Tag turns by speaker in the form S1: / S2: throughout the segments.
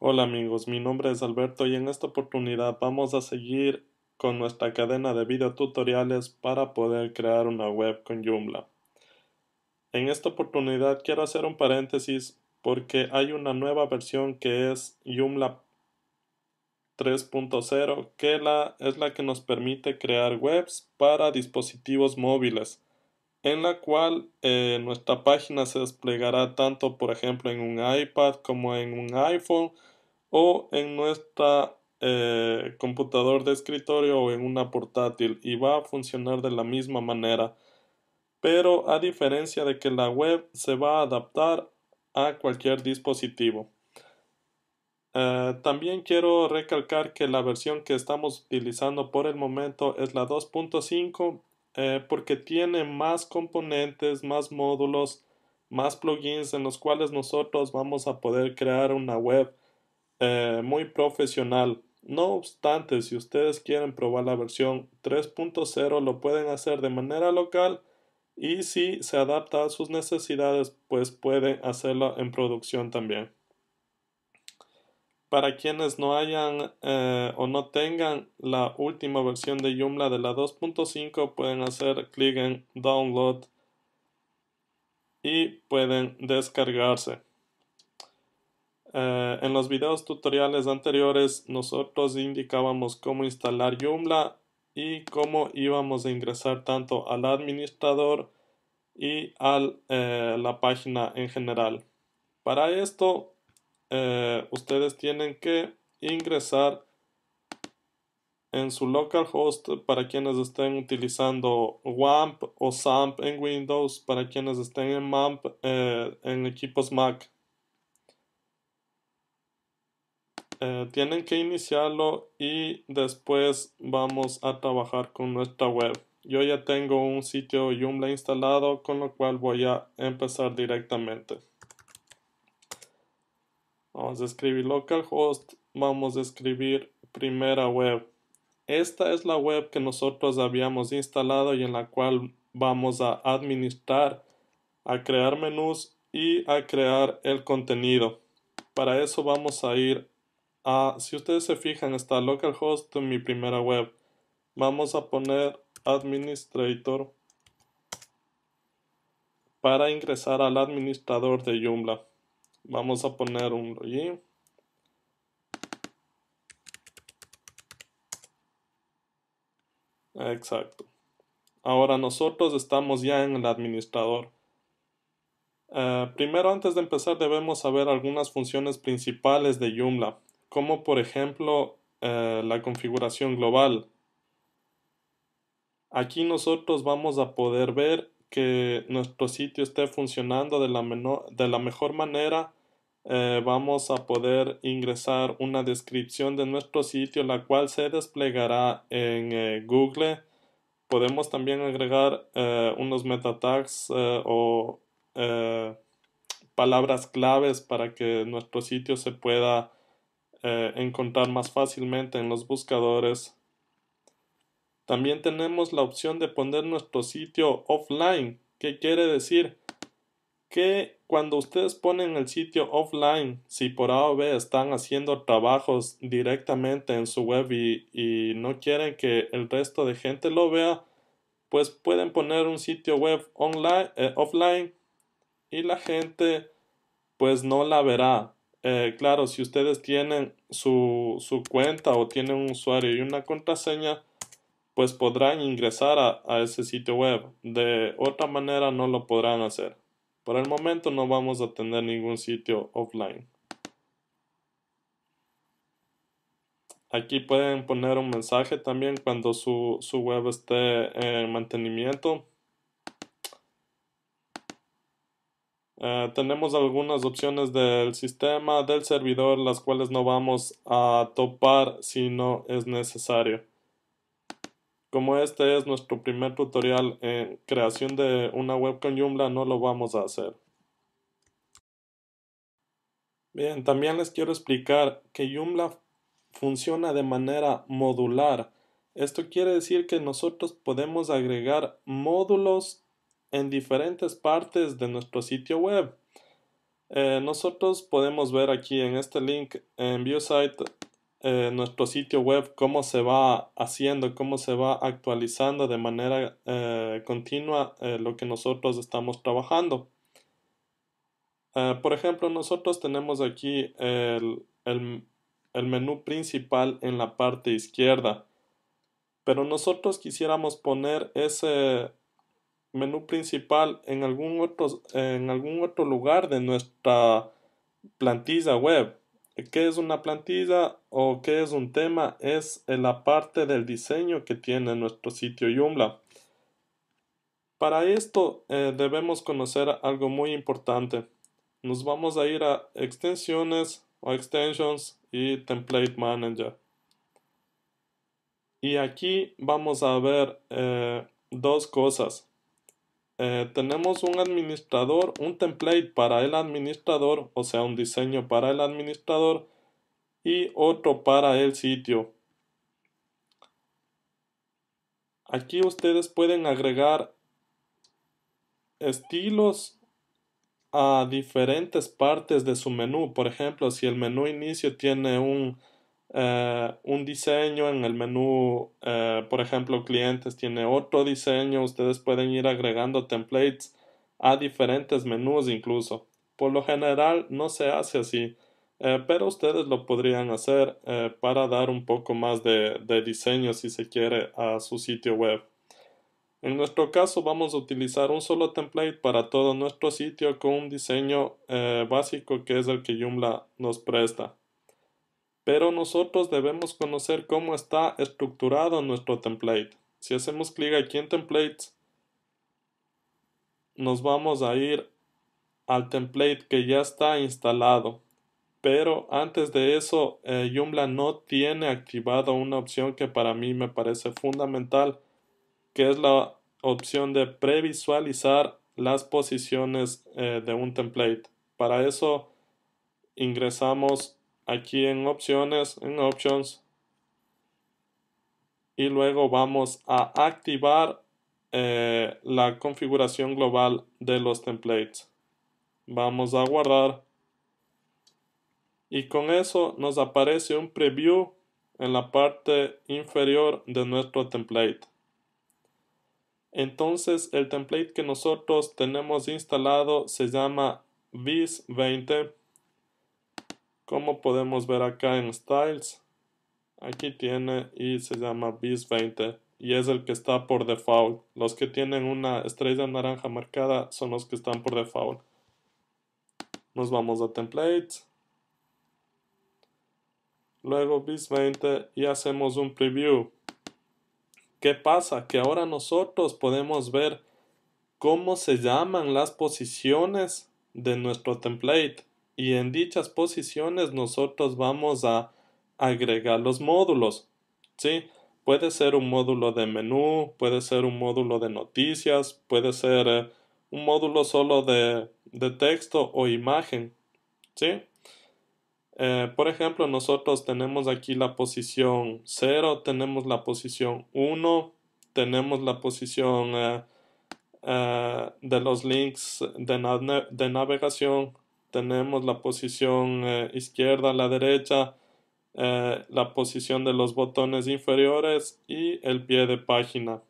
S1: Hola amigos, mi nombre es Alberto y en esta oportunidad vamos a seguir con nuestra cadena de video tutoriales para poder crear una web con Joomla. En esta oportunidad quiero hacer un paréntesis porque hay una nueva versión que es Joomla 3.0 que la, es la que nos permite crear webs para dispositivos móviles en la cual eh, nuestra página se desplegará tanto, por ejemplo, en un iPad como en un iPhone o en nuestra eh, computador de escritorio o en una portátil y va a funcionar de la misma manera. Pero a diferencia de que la web se va a adaptar a cualquier dispositivo. Eh, también quiero recalcar que la versión que estamos utilizando por el momento es la 2.5 eh, porque tiene más componentes, más módulos, más plugins en los cuales nosotros vamos a poder crear una web eh, muy profesional. No obstante, si ustedes quieren probar la versión 3.0 lo pueden hacer de manera local y si se adapta a sus necesidades pues pueden hacerlo en producción también. Para quienes no hayan eh, o no tengan la última versión de Joomla de la 2.5, pueden hacer clic en Download y pueden descargarse. Eh, en los videos tutoriales anteriores nosotros indicábamos cómo instalar Joomla y cómo íbamos a ingresar tanto al administrador y a eh, la página en general. Para esto eh, ustedes tienen que ingresar en su localhost para quienes estén utilizando WAMP o SAMP en Windows, para quienes estén en MAMP eh, en equipos Mac. Eh, tienen que iniciarlo y después vamos a trabajar con nuestra web. Yo ya tengo un sitio Joomla instalado, con lo cual voy a empezar directamente. Vamos a escribir localhost, vamos a escribir primera web. Esta es la web que nosotros habíamos instalado y en la cual vamos a administrar, a crear menús y a crear el contenido. Para eso vamos a ir a, si ustedes se fijan, está localhost en mi primera web. Vamos a poner administrator para ingresar al administrador de Joomla. Vamos a poner un login. Exacto. Ahora nosotros estamos ya en el administrador. Eh, primero, antes de empezar, debemos saber algunas funciones principales de Joomla, como por ejemplo eh, la configuración global. Aquí nosotros vamos a poder ver que nuestro sitio esté funcionando de la, de la mejor manera, eh, vamos a poder ingresar una descripción de nuestro sitio, la cual se desplegará en eh, Google. Podemos también agregar eh, unos meta tags o palabras claves para que nuestro sitio se pueda encontrar más fácilmente en los buscadores también tenemos la opción de poner nuestro sitio offline, que quiere decir que cuando ustedes ponen el sitio offline, si por A o B están haciendo trabajos directamente en su web y, no quieren que el resto de gente lo vea, pues pueden poner un sitio web online, eh, offline y la gente pues no la verá. Eh, claro, si ustedes tienen su, su cuenta o tienen un usuario y una contraseña, pues podrán ingresar a, ese sitio web. De otra manera no lo podrán hacer. Por el momento no vamos a tener ningún sitio offline. Aquí pueden poner un mensaje también cuando su, web esté en mantenimiento. Eh, tenemos algunas opciones del sistema, del servidor, las cuales no vamos a topar si no es necesario. Como este es nuestro primer tutorial en creación de una web con Joomla, no lo vamos a hacer. Bien, también les quiero explicar que Joomla funciona de manera modular. Esto quiere decir que nosotros podemos agregar módulos en diferentes partes de nuestro sitio web. Eh, nosotros podemos ver aquí en este link en ViewSite eh, nuestro sitio web, cómo se va haciendo, cómo se va actualizando de manera eh, continua eh, lo que nosotros estamos trabajando. por ejemplo, nosotros tenemos aquí el, el menú principal en la parte izquierda, pero nosotros quisiéramos poner ese, menú principal en algún otro, en algún otro lugar de nuestra plantilla web. ¿Qué es una plantilla o qué es un tema? Es la parte del diseño que tiene nuestro sitio Joomla. Para esto eh, debemos conocer algo muy importante. Nos vamos a ir a extensiones o extensions y template manager. Y aquí vamos a ver eh, dos cosas. Eh, tenemos un administrador, un template para el administrador, o sea, un diseño para el administrador y otro para el sitio. Aquí ustedes pueden agregar estilos a diferentes partes de su menú. Por ejemplo, si el menú inicio tiene un eh, un diseño en el menú, eh, por ejemplo, clientes tiene otro diseño, ustedes pueden ir agregando templates a diferentes menús incluso. Por lo general no se hace así, eh, pero ustedes lo podrían hacer para dar un poco más de, diseño si se quiere a su sitio web. En nuestro caso vamos a utilizar un solo template para todo nuestro sitio con un diseño básico que es el que Joomla nos presta. Pero nosotros debemos conocer cómo está estructurado nuestro template. Si hacemos clic aquí en templates, nos vamos a ir al template que ya está instalado. Pero antes de eso, eh, Joomla no tiene activado una opción que para mí me parece fundamental, que es la opción de previsualizar las posiciones eh, de un template. Para eso ingresamos aquí en opciones, en options. Y luego vamos a activar eh, la configuración global de los templates. Vamos a guardar. Y con eso nos aparece un preview en la parte inferior de nuestro template. Entonces el template que nosotros tenemos instalado se llama VIS 20 como podemos ver acá en Styles, aquí tiene y se llama bis 20 y es el que está por default. Los que tienen una estrella naranja marcada son los que están por default. Nos vamos a templates. Luego bis 20 y hacemos un preview. ¿Qué pasa? Que ahora nosotros podemos ver cómo se llaman las posiciones de nuestro template y en dichas posiciones nosotros vamos a agregar los módulos. ¿sí? Puede ser un módulo de menú, puede ser un módulo de noticias, puede ser eh, un módulo solo de, texto o imagen. ¿sí? Eh, por ejemplo, nosotros tenemos aquí la posición 0, tenemos la posición 1, tenemos la posición eh, de los links de, de navegación tenemos la posición eh, izquierda, la derecha, eh, la posición de los botones inferiores y el pie de página.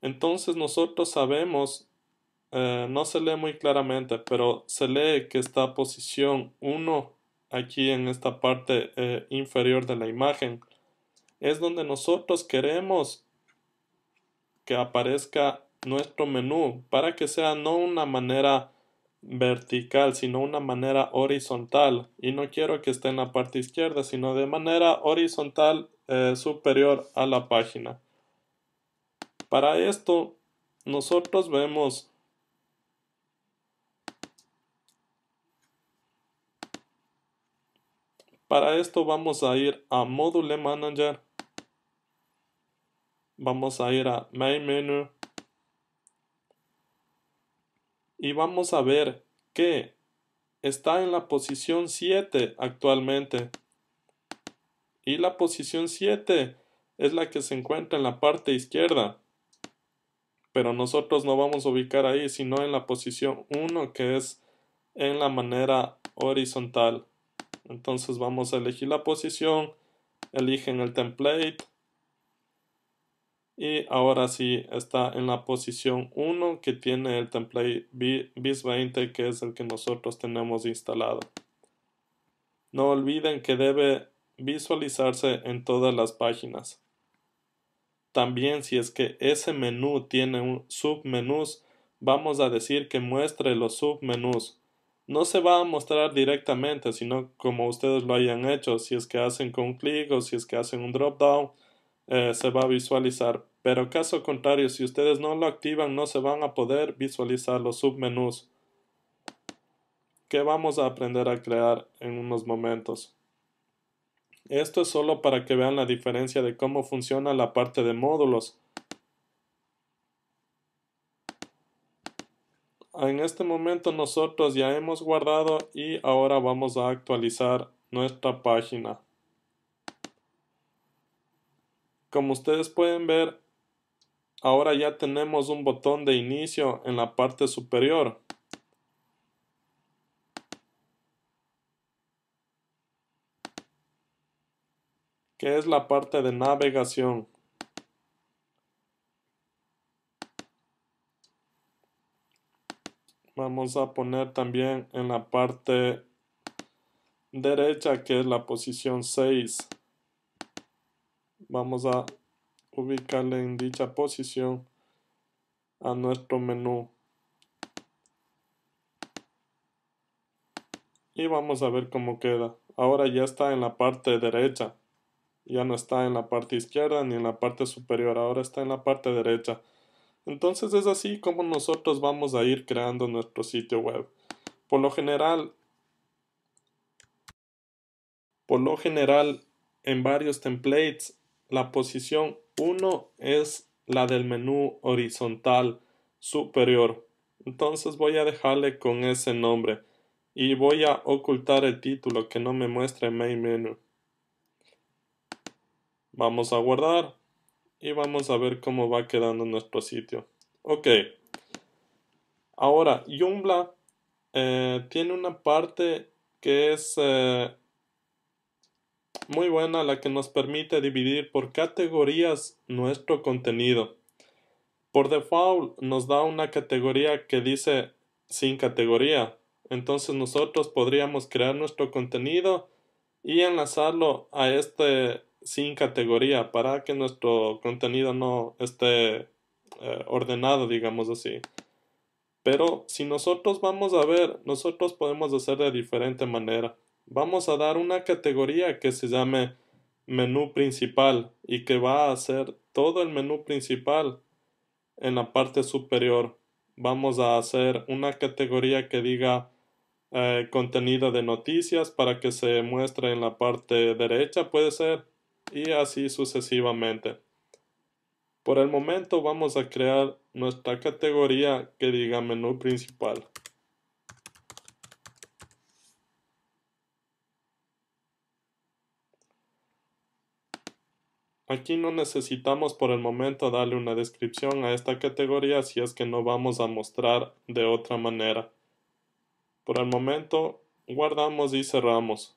S1: Entonces nosotros sabemos, eh, no se lee muy claramente, pero se lee que esta posición 1 aquí en esta parte inferior de la imagen. Es donde nosotros queremos que aparezca nuestro menú para que sea no una manera vertical, sino una manera horizontal. Y no quiero que esté en la parte izquierda, sino de manera horizontal eh, superior a la página. Para esto, nosotros vemos Para esto vamos a ir a Module Manager. Vamos a ir a Main Menu y vamos a ver que está en la posición 7 actualmente. Y la posición 7 es la que se encuentra en la parte izquierda. Pero nosotros no vamos a ubicar ahí, sino en la posición 1 que es en la manera horizontal. Entonces vamos a elegir la posición, eligen el template, y ahora sí está en la posición 1 que tiene el template bis20 que es el que nosotros tenemos instalado. No olviden que debe visualizarse en todas las páginas. También si es que ese menú tiene un submenús, vamos a decir que muestre los submenús. No se va a mostrar directamente, sino como ustedes lo hayan hecho, si es que hacen con clic o si es que hacen un drop down, eh, se va a visualizar pero caso contrario, si ustedes no lo activan, no se van a poder visualizar los submenús que vamos a aprender a crear en unos momentos. Esto es solo para que vean la diferencia de cómo funciona la parte de módulos. En este momento nosotros ya hemos guardado y ahora vamos a actualizar nuestra página. Como ustedes pueden ver, Ahora ya tenemos un botón de inicio en la parte superior. que es la parte de navegación. Vamos a poner también en la parte derecha que es la posición 6. Vamos a ubicarle en dicha posición a nuestro menú y vamos a ver cómo queda ahora ya está en la parte derecha ya no está en la parte izquierda ni en la parte superior ahora está en la parte derecha entonces es así como nosotros vamos a ir creando nuestro sitio web por lo general por lo general en varios templates la posición uno es la del menú horizontal superior. Entonces voy a dejarle con ese nombre y voy a ocultar el título que no me muestre main menu. Vamos a guardar y vamos a ver cómo va quedando nuestro sitio. Ok. Ahora, Joomla eh, tiene una parte que es eh, muy buena la que nos permite dividir por categorías nuestro contenido. Por default nos da una categoría que dice sin categoría. Entonces nosotros podríamos crear nuestro contenido y enlazarlo a este sin categoría para que nuestro contenido no esté eh, ordenado, digamos así. Pero si nosotros vamos a ver, nosotros podemos hacer de diferente manera vamos a dar una categoría que se llame menú principal y que va a hacer todo el menú principal en la parte superior. Vamos a hacer una categoría que diga eh, contenido de noticias para que se muestre en la parte derecha, puede ser, y así sucesivamente. Por el momento vamos a crear nuestra categoría que diga menú principal. Aquí no necesitamos por el momento darle una descripción a esta categoría si es que no vamos a mostrar de otra manera. Por el momento guardamos y cerramos.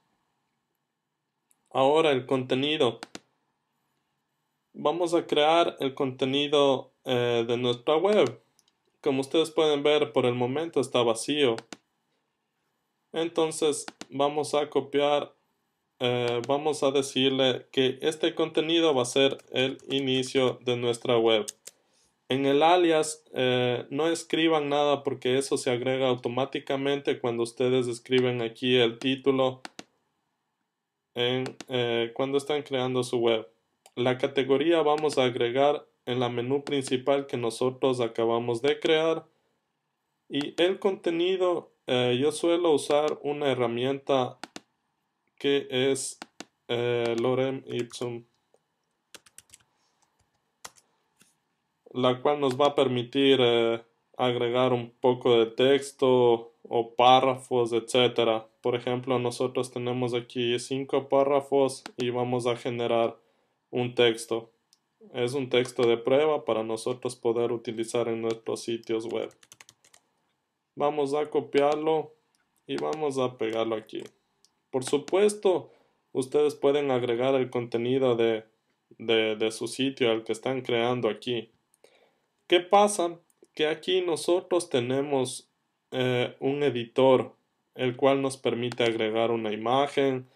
S1: Ahora el contenido. Vamos a crear el contenido eh, de nuestra web. Como ustedes pueden ver, por el momento está vacío. Entonces vamos a copiar eh, vamos a decirle que este contenido va a ser el inicio de nuestra web. En el alias eh, no escriban nada porque eso se agrega automáticamente cuando ustedes escriben aquí el título en, eh, cuando están creando su web. La categoría vamos a agregar en la menú principal que nosotros acabamos de crear. Y el contenido, yo suelo usar una herramienta que es eh, lorem ipsum, la cual nos va a permitir eh, agregar un poco de texto o párrafos, etc. Por ejemplo, nosotros tenemos aquí cinco párrafos y vamos a generar un texto. Es un texto de prueba para nosotros poder utilizar en nuestros sitios web. Vamos a copiarlo y vamos a pegarlo aquí. Por supuesto, ustedes pueden agregar el contenido de, su sitio al que están creando aquí. ¿Qué pasa? Que aquí nosotros tenemos eh, un editor, el cual nos permite agregar una imagen,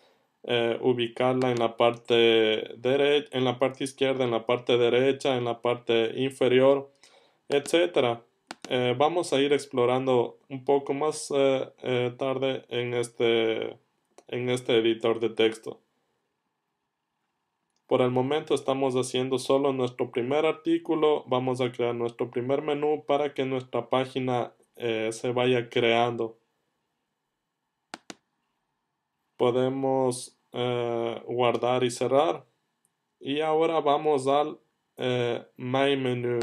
S1: eh, ubicarla en la parte en la parte izquierda, en la parte derecha, en la parte inferior, etc. Eh, vamos a ir explorando un poco más tarde en este en este editor de texto. Por el momento estamos haciendo solo nuestro primer artículo, vamos a crear nuestro primer menú para que nuestra página eh, se vaya creando. Podemos eh, guardar y cerrar. Y ahora vamos al eh, My Menu.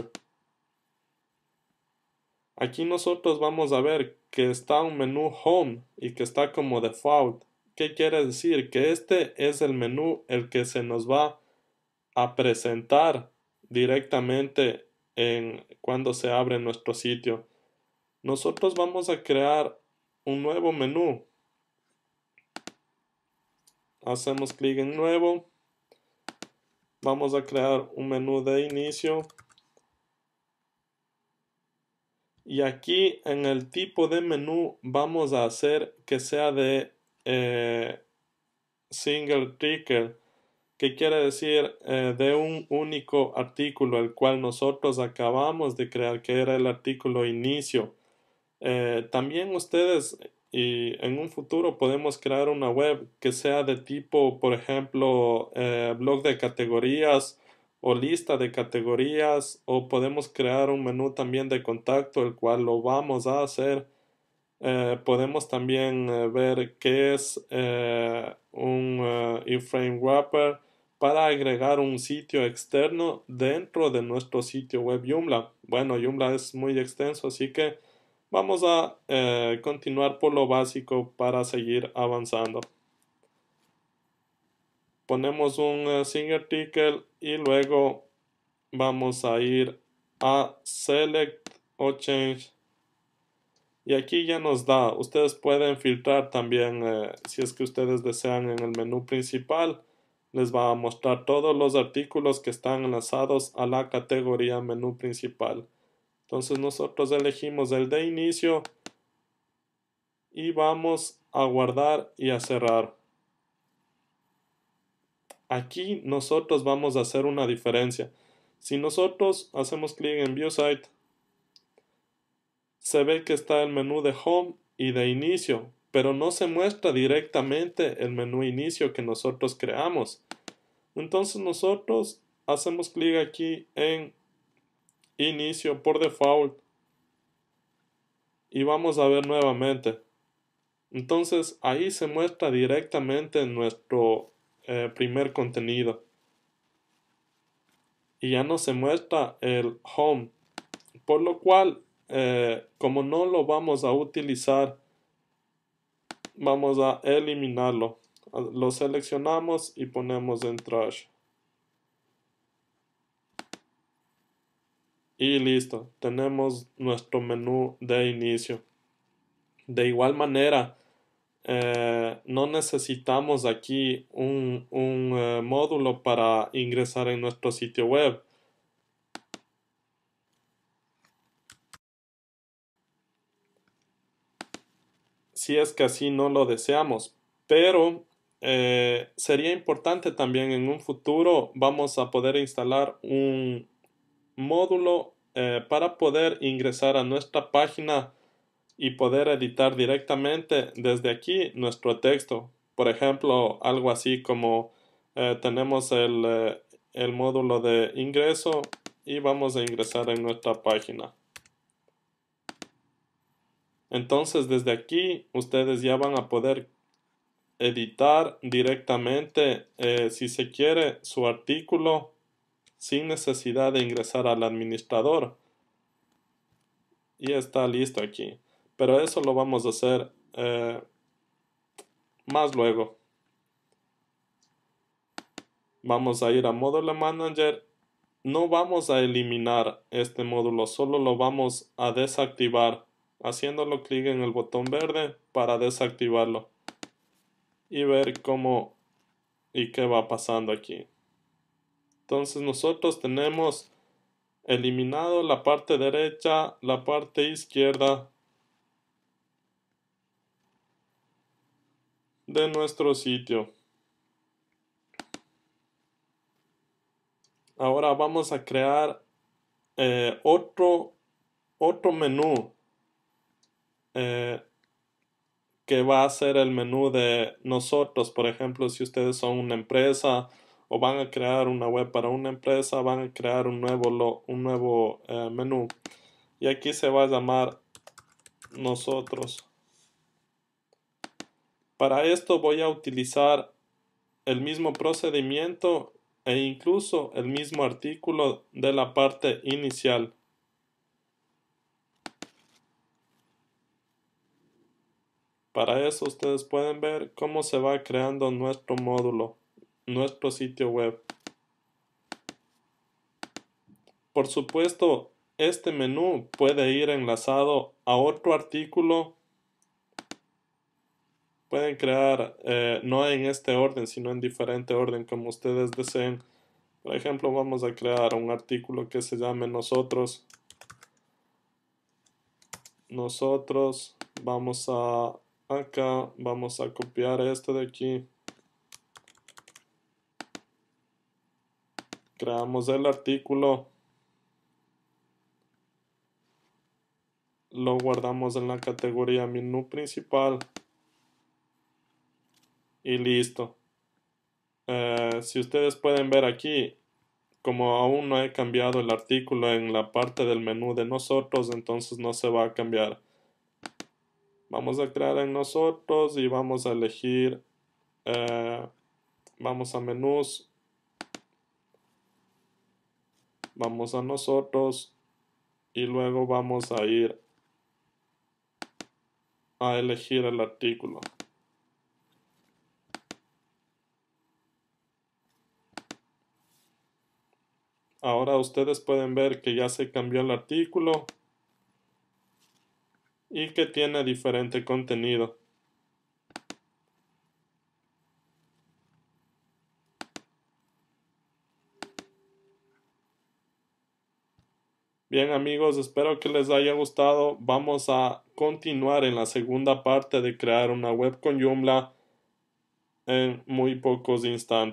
S1: Aquí nosotros vamos a ver que está un menú Home y que está como default. ¿Qué quiere decir? Que este es el menú el que se nos va a presentar directamente en cuando se abre nuestro sitio. Nosotros vamos a crear un nuevo menú. Hacemos clic en nuevo. Vamos a crear un menú de inicio. Y aquí en el tipo de menú vamos a hacer que sea de eh, single ticker, que quiere decir eh, de un único artículo, el cual nosotros acabamos de crear, que era el artículo inicio. Eh, también ustedes y en un futuro podemos crear una web que sea de tipo, por ejemplo, blog de categorías o lista de categorías o podemos crear un menú también de contacto, el cual lo vamos a hacer eh, podemos también eh, ver qué es eh, un iframe wrapper para agregar un sitio externo dentro de nuestro sitio web Joomla. Bueno, Joomla es muy extenso, así que vamos a continuar por lo básico para seguir avanzando. Ponemos un single tickle y luego vamos a ir a select o change y aquí ya nos da, ustedes pueden filtrar también, eh, si es que ustedes desean en el menú principal, les va a mostrar todos los artículos que están enlazados a la categoría menú principal. Entonces nosotros elegimos el de inicio y vamos a guardar y a cerrar. Aquí nosotros vamos a hacer una diferencia. Si nosotros hacemos clic en View Site, se ve que está el menú de Home y de Inicio, pero no se muestra directamente el menú Inicio que nosotros creamos. Entonces nosotros hacemos clic aquí en Inicio por default y vamos a ver nuevamente. Entonces ahí se muestra directamente nuestro eh, primer contenido. Y ya no se muestra el home. Por lo cual eh, como no lo vamos a utilizar, vamos a eliminarlo. Lo seleccionamos y ponemos en trash. Y listo, tenemos nuestro menú de inicio. De igual manera, eh, no necesitamos aquí un, eh, módulo para ingresar en nuestro sitio web. si es que así no lo deseamos. Pero eh, sería importante también en un futuro vamos a poder instalar un módulo eh, para poder ingresar a nuestra página y poder editar directamente desde aquí nuestro texto. Por ejemplo, algo así como eh, tenemos el, el módulo de ingreso y vamos a ingresar en nuestra página. Entonces desde aquí ustedes ya van a poder editar directamente eh, si se quiere su artículo sin necesidad de ingresar al administrador. Y está listo aquí. Pero eso lo vamos a hacer eh, más luego. Vamos a ir a Módulo Manager. No vamos a eliminar este módulo, solo lo vamos a desactivar haciéndolo clic en el botón verde para desactivarlo y ver cómo y qué va pasando aquí. Entonces nosotros tenemos eliminado la parte derecha, la parte izquierda de nuestro sitio. Ahora vamos a crear eh, otro, otro menú eh, que va a ser el menú de nosotros. Por ejemplo, si ustedes son una empresa o van a crear una web para una empresa, van a crear un nuevo, un nuevo eh, menú. Y aquí se va a llamar nosotros. Para esto voy a utilizar el mismo procedimiento e incluso el mismo artículo de la parte inicial. Para eso ustedes pueden ver cómo se va creando nuestro módulo, nuestro sitio web. Por supuesto, este menú puede ir enlazado a otro artículo. Pueden crear, eh, no en este orden, sino en diferente orden como ustedes deseen. Por ejemplo, vamos a crear un artículo que se llame nosotros. Nosotros vamos a acá vamos a copiar esto de aquí creamos el artículo lo guardamos en la categoría menú principal y listo eh, si ustedes pueden ver aquí como aún no he cambiado el artículo en la parte del menú de nosotros entonces no se va a cambiar Vamos a crear en nosotros y vamos a elegir, eh, vamos a menús, vamos a nosotros y luego vamos a ir a elegir el artículo. Ahora ustedes pueden ver que ya se cambió el artículo y que tiene diferente contenido. Bien amigos, espero que les haya gustado. Vamos a continuar en la segunda parte de crear una web con Joomla en muy pocos instantes.